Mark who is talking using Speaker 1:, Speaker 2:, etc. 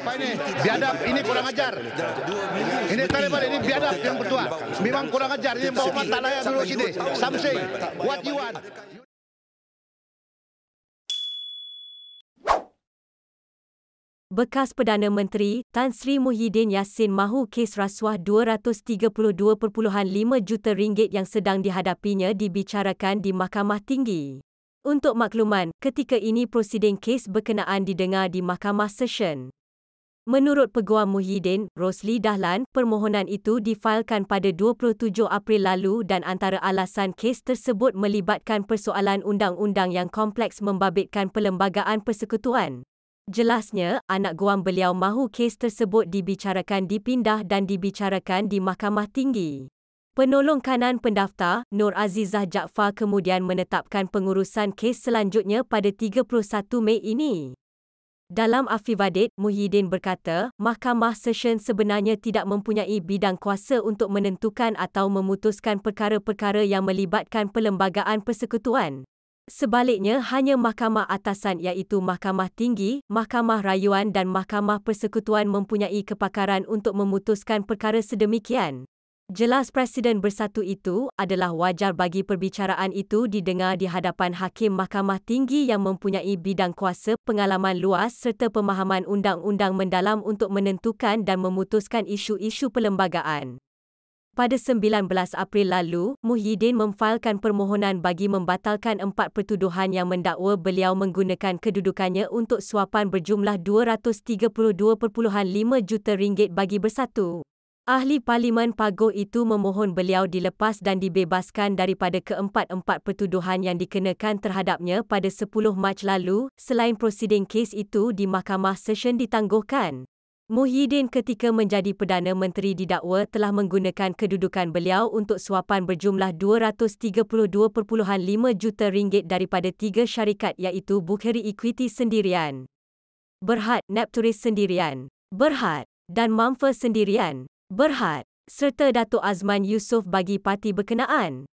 Speaker 1: apa ini? Biadab ini kurang ajar. Ini Taliban ini biadab yang berdua. Memang kurang ajar. Ini bawa mata layak dulu sini. Something. What you want? Bekas Perdana Menteri Tan Sri Muhyiddin Yassin mahu kes rasuah 232.5 juta ringgit yang sedang dihadapinya dibicarakan di Mahkamah Tinggi. Untuk makluman, ketika ini prosiding kes berkenaan didengar di Mahkamah Session. Menurut Peguam Muhyiddin, Rosli Dahlan, permohonan itu difailkan pada 27 April lalu dan antara alasan kes tersebut melibatkan persoalan undang-undang yang kompleks membabitkan Perlembagaan Persekutuan. Jelasnya, anak guam beliau mahu kes tersebut dibicarakan dipindah dan dibicarakan di Mahkamah Tinggi. Penolong kanan pendaftar, Nur Azizah Jaafar kemudian menetapkan pengurusan kes selanjutnya pada 31 Mei ini. Dalam affidavit, Muhyiddin berkata, Mahkamah Session sebenarnya tidak mempunyai bidang kuasa untuk menentukan atau memutuskan perkara-perkara yang melibatkan perlembagaan persekutuan. Sebaliknya, hanya Mahkamah Atasan iaitu Mahkamah Tinggi, Mahkamah Rayuan dan Mahkamah Persekutuan mempunyai kepakaran untuk memutuskan perkara sedemikian. Jelas Presiden Bersatu itu adalah wajar bagi perbicaraan itu didengar di hadapan Hakim Mahkamah Tinggi yang mempunyai bidang kuasa, pengalaman luas serta pemahaman undang-undang mendalam untuk menentukan dan memutuskan isu-isu perlembagaan. Pada 19 April lalu, Muhyiddin memfailkan permohonan bagi membatalkan empat pertuduhan yang mendakwa beliau menggunakan kedudukannya untuk suapan berjumlah 232.5 juta ringgit bagi bersatu. Ahli Parlimen Pago itu memohon beliau dilepas dan dibebaskan daripada keempat-empat pertuduhan yang dikenakan terhadapnya pada 10 Mac lalu selain prosiding kes itu di Mahkamah sesyen ditangguhkan. Muhyiddin ketika menjadi Perdana Menteri didakwa telah menggunakan kedudukan beliau untuk suapan berjumlah 232.5 juta ringgit daripada tiga syarikat iaitu Bukhari Equity sendirian, Berhad Neptunus sendirian, Berhad dan Mamfa sendirian. Berhad serta Datuk Azman Yusof bagi parti berkenaan.